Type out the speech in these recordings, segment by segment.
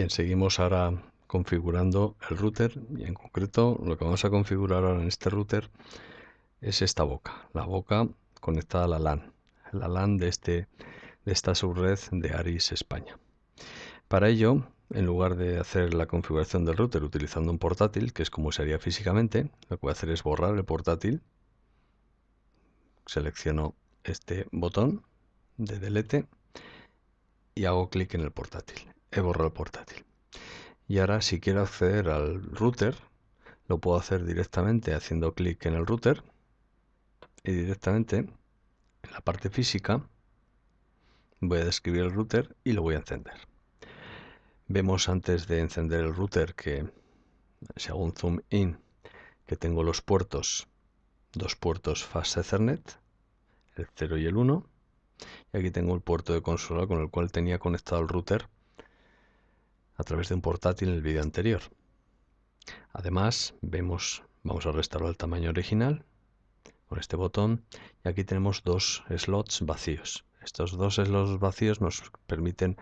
Bien, seguimos ahora configurando el router y en concreto lo que vamos a configurar ahora en este router es esta boca, la boca conectada a la LAN, la LAN de, este, de esta subred de Aris España. Para ello, en lugar de hacer la configuración del router utilizando un portátil, que es como se haría físicamente, lo que voy a hacer es borrar el portátil, selecciono este botón de delete y hago clic en el portátil he borrado el portátil. Y ahora si quiero acceder al router, lo puedo hacer directamente haciendo clic en el router y directamente en la parte física voy a describir el router y lo voy a encender. Vemos antes de encender el router que si hago un zoom in que tengo los puertos, dos puertos Fast Ethernet, el 0 y el 1, y aquí tengo el puerto de consola con el cual tenía conectado el router a través de un portátil en el vídeo anterior. Además, vemos, vamos a restaurar el tamaño original por este botón y aquí tenemos dos slots vacíos. Estos dos slots vacíos nos permiten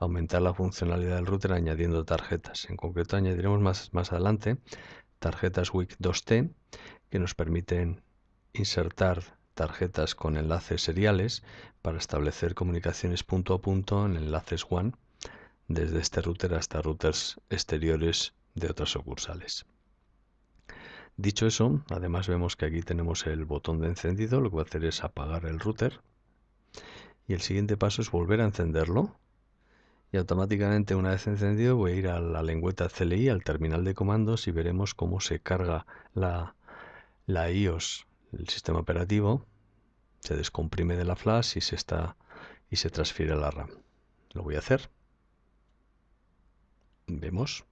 aumentar la funcionalidad del router añadiendo tarjetas. En concreto añadiremos más, más adelante tarjetas WIC 2T que nos permiten insertar tarjetas con enlaces seriales para establecer comunicaciones punto a punto en enlaces WAN desde este router hasta routers exteriores de otras sucursales. Dicho eso, además vemos que aquí tenemos el botón de encendido, lo que voy a hacer es apagar el router y el siguiente paso es volver a encenderlo y automáticamente una vez encendido voy a ir a la lengüeta CLI, al terminal de comandos y veremos cómo se carga la, la iOS, el sistema operativo, se descomprime de la flash y se, está, y se transfiere a la RAM. Lo voy a hacer vemos,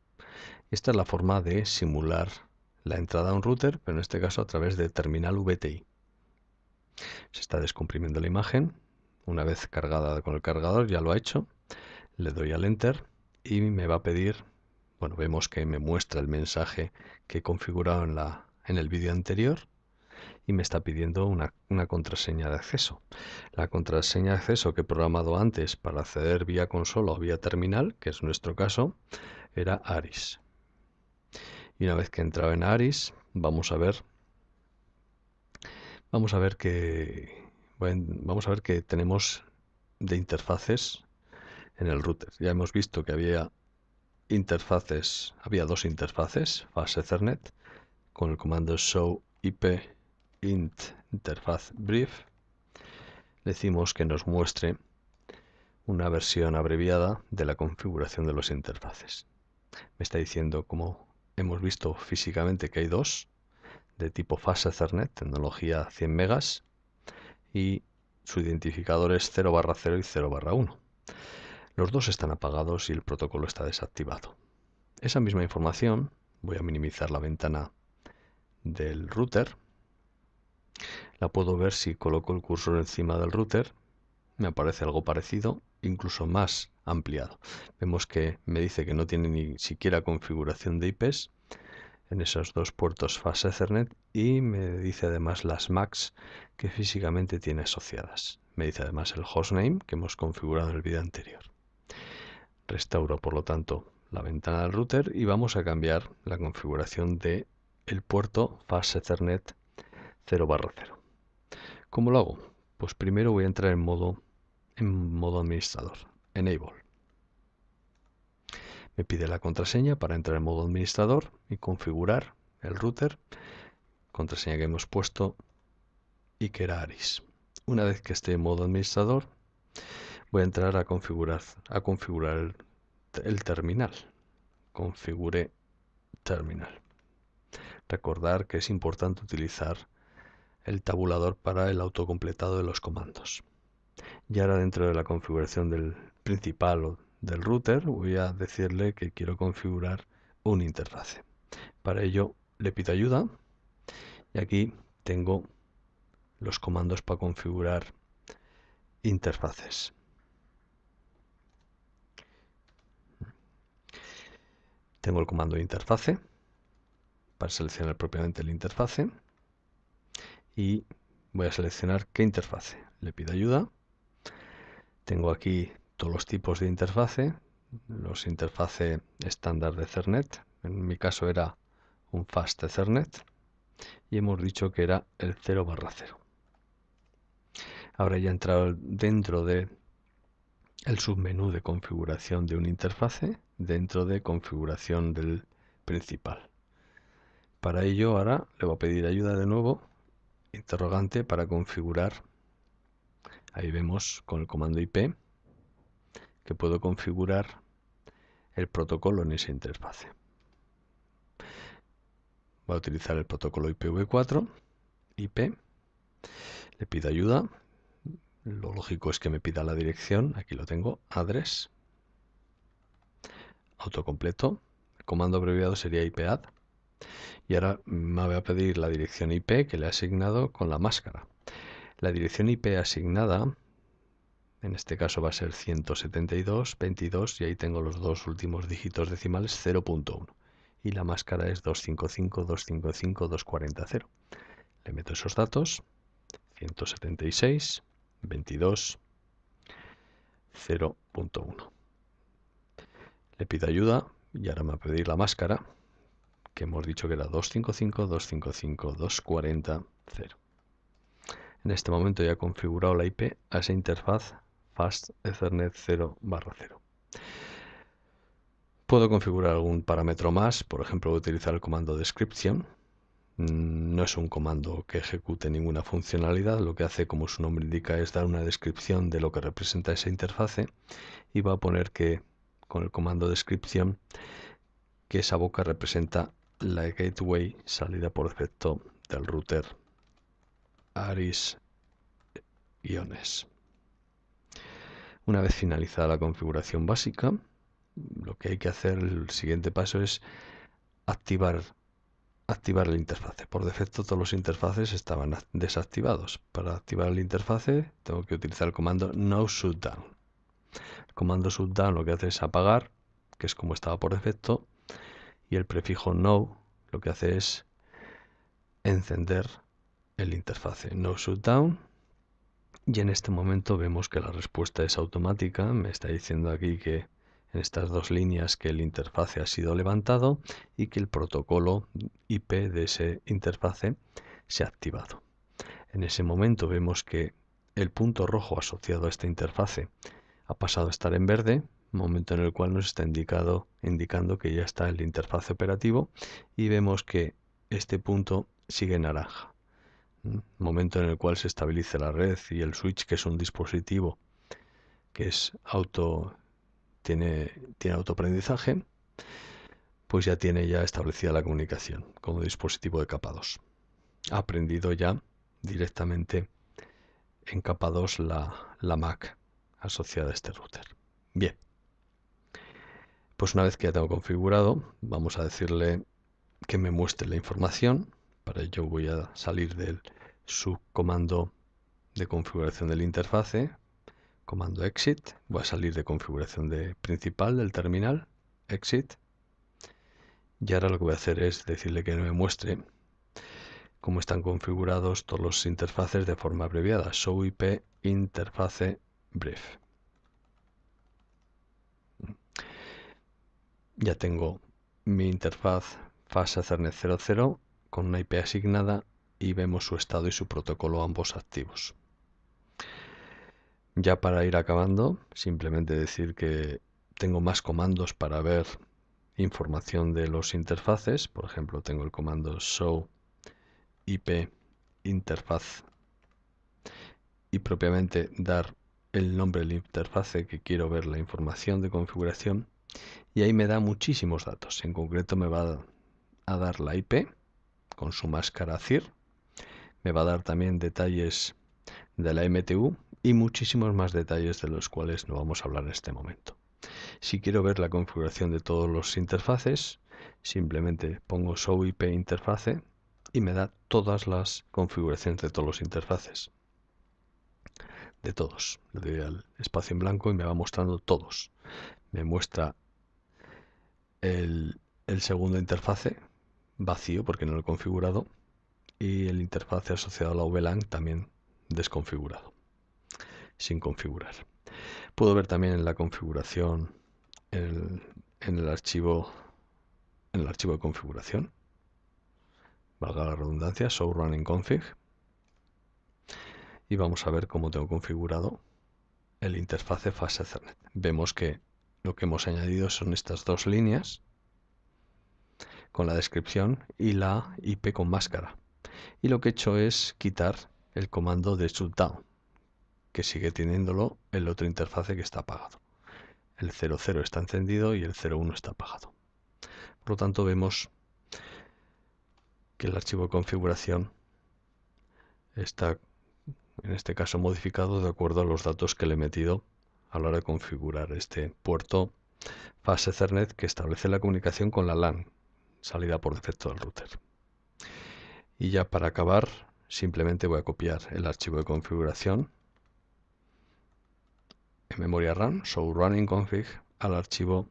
esta es la forma de simular la entrada a un router, pero en este caso a través de terminal VTI. Se está descomprimiendo la imagen. Una vez cargada con el cargador, ya lo ha hecho. Le doy al Enter y me va a pedir, bueno, vemos que me muestra el mensaje que he configurado en, la, en el vídeo anterior y me está pidiendo una, contraseña de acceso. La contraseña de acceso que he programado antes para acceder vía consola o vía terminal, que es nuestro caso, era Aris. Y una vez que entrado en Aris, vamos a ver. Vamos a ver que. vamos a ver que tenemos de interfaces en el router. Ya hemos visto que había interfaces, había dos interfaces, fase Ethernet, con el comando show IP int interfaz brief decimos que nos muestre una versión abreviada de la configuración de los interfaces. Me está diciendo, como hemos visto físicamente, que hay dos, de tipo fast Ethernet, tecnología 100 megas, y su identificador es 0 barra 0 y 0 barra 1. Los dos están apagados y el protocolo está desactivado. Esa misma información, voy a minimizar la ventana del router, la puedo ver si coloco el cursor encima del router. Me aparece algo parecido, incluso más ampliado. Vemos que me dice que no tiene ni siquiera configuración de IPs en esos dos puertos fast Ethernet y me dice además las MACs que físicamente tiene asociadas. Me dice además el hostname que hemos configurado en el vídeo anterior. Restauro por lo tanto la ventana del router y vamos a cambiar la configuración de el puerto fast Ethernet 0 barra 0. ¿Cómo lo hago? Pues primero voy a entrar en modo, en modo administrador, enable. Me pide la contraseña para entrar en modo administrador y configurar el router, contraseña que hemos puesto y que Aris. Una vez que esté en modo administrador, voy a entrar a configurar, a configurar el, el terminal. Configure terminal. Recordar que es importante utilizar el tabulador para el autocompletado de los comandos. Y ahora dentro de la configuración del principal o del router voy a decirle que quiero configurar una interfaz. Para ello le pido ayuda y aquí tengo los comandos para configurar interfaces. Tengo el comando interface para seleccionar propiamente la interfase y voy a seleccionar qué interfase. Le pido ayuda. Tengo aquí todos los tipos de interfase, los interfaces estándar de CERNET en mi caso era un fast Ethernet y hemos dicho que era el 0 barra 0. Ahora ya he entrado dentro de el submenú de configuración de una interfase dentro de configuración del principal. Para ello ahora le voy a pedir ayuda de nuevo interrogante para configurar. Ahí vemos con el comando IP que puedo configurar el protocolo en esa interfaz. Va a utilizar el protocolo IPv4, IP, le pido ayuda, lo lógico es que me pida la dirección, aquí lo tengo, address, autocompleto, comando abreviado sería iPad, y ahora me voy a pedir la dirección IP que le he asignado con la máscara. La dirección IP asignada, en este caso va a ser 172.22 y ahí tengo los dos últimos dígitos decimales 0.1. Y la máscara es 255.255.240.0. Le meto esos datos, 176, 0.1. Le pido ayuda y ahora me va a pedir la máscara que hemos dicho que era 255, 255, 240, 0. En este momento ya he configurado la IP a esa interfaz Fast Ethernet 0 barra 0. Puedo configurar algún parámetro más, por ejemplo, utilizar el comando description. Mm, no es un comando que ejecute ninguna funcionalidad, lo que hace, como su nombre indica, es dar una descripción de lo que representa esa interfase y va a poner que con el comando description que esa boca representa la gateway salida por defecto del router Aris Iones. Una vez finalizada la configuración básica, lo que hay que hacer, el siguiente paso es activar, activar la interfaz. Por defecto todos los interfaces estaban desactivados. Para activar la interfaz tengo que utilizar el comando no shutdown. El comando shutdown lo que hace es apagar, que es como estaba por defecto, y el prefijo no lo que hace es encender el interfaz. no shutdown y en este momento vemos que la respuesta es automática me está diciendo aquí que en estas dos líneas que el interfaz ha sido levantado y que el protocolo IP de ese interfaz se ha activado. En ese momento vemos que el punto rojo asociado a esta interfaz ha pasado a estar en verde momento en el cual nos está indicado, indicando que ya está el interfaz operativo y vemos que este punto sigue naranja. Momento en el cual se estabiliza la red y el switch, que es un dispositivo que es auto tiene, tiene autoaprendizaje, pues ya tiene ya establecida la comunicación como dispositivo de capa 2. Ha aprendido ya directamente en capa 2 la MAC asociada a este router. Bien. Pues una vez que ya tengo configurado, vamos a decirle que me muestre la información. Para ello voy a salir del subcomando de configuración del interfase, comando exit, voy a salir de configuración de principal del terminal, exit, y ahora lo que voy a hacer es decirle que me muestre cómo están configurados todos los interfaces de forma abreviada, show IP interface brief. ya tengo mi interfaz fase Ethernet 00 con una IP asignada y vemos su estado y su protocolo ambos activos. Ya para ir acabando, simplemente decir que tengo más comandos para ver información de los interfaces. Por ejemplo, tengo el comando show IP interfaz y propiamente dar el nombre de la interfaz que quiero ver la información de configuración y ahí me da muchísimos datos. En concreto me va a dar la IP con su máscara CIR, me va a dar también detalles de la MTU y muchísimos más detalles de los cuales no vamos a hablar en este momento. Si quiero ver la configuración de todos los interfaces, simplemente pongo show IP interface y me da todas las configuraciones de todos los interfaces. De todos. Le doy al espacio en blanco y me va mostrando todos. Me muestra el, segundo interfase vacío porque no lo he configurado y el interfaz asociado a la VLAN también desconfigurado, sin configurar. Puedo ver también en la configuración, en el archivo, en el archivo de configuración, valga la redundancia, show running config, y vamos a ver cómo tengo configurado el interfaz fase Ethernet. Vemos que lo que hemos añadido son estas dos líneas con la descripción y la IP con máscara. Y lo que he hecho es quitar el comando de shutdown, que sigue teniéndolo en la otra interfaz que está apagado. El 00 está encendido y el 01 está apagado. Por lo tanto, vemos que el archivo de configuración está, en este caso, modificado de acuerdo a los datos que le he metido a la hora de configurar este puerto fase Ethernet que establece la comunicación con la LAN, salida por defecto del router. Y ya para acabar, simplemente voy a copiar el archivo de configuración en memoria RAM, so running config, al archivo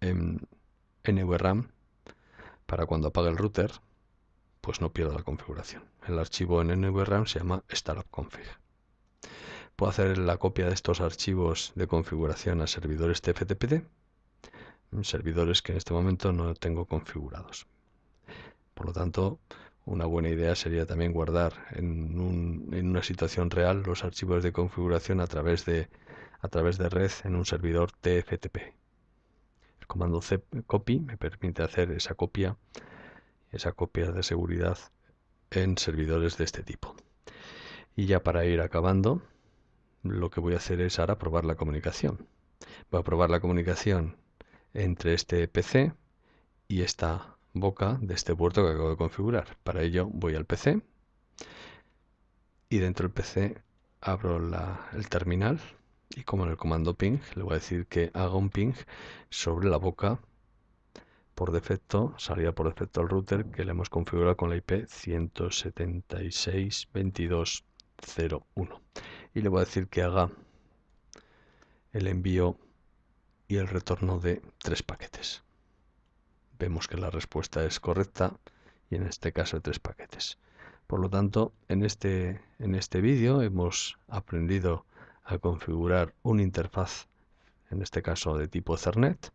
en NVRAM para cuando apague el router, pues no pierda la configuración. El archivo en NVRAM se llama startup config puedo hacer la copia de estos archivos de configuración a servidores TFTP? Mm, servidores que en este momento no tengo configurados. Por lo tanto, una buena idea sería también guardar en, una situación real los archivos de configuración a través de, a través de red en un servidor TFTP. El comando copy me permite hacer esa copia, esa copia de seguridad en servidores de este tipo. Y ya para ir acabando, lo que voy a hacer es ahora probar la comunicación. Voy a probar la comunicación entre este PC y esta boca de este puerto que acabo de configurar. Para ello voy al PC y dentro del PC abro el terminal y como en el comando ping le voy a decir que haga un ping sobre la boca por defecto, salía por defecto el router que le hemos configurado con la IP 176.22.01 y le voy a decir que haga el envío y el retorno de tres paquetes. Vemos que la respuesta es correcta y en este caso de tres paquetes. Por lo tanto, en este, en este vídeo hemos aprendido a configurar una interfaz, en este caso de tipo Ethernet,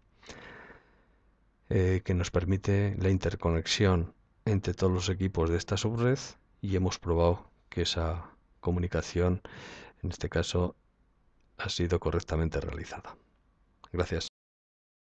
eh, que nos permite la interconexión entre todos los equipos de esta subred y hemos probado que esa comunicación en este caso ha sido correctamente realizada. Gracias.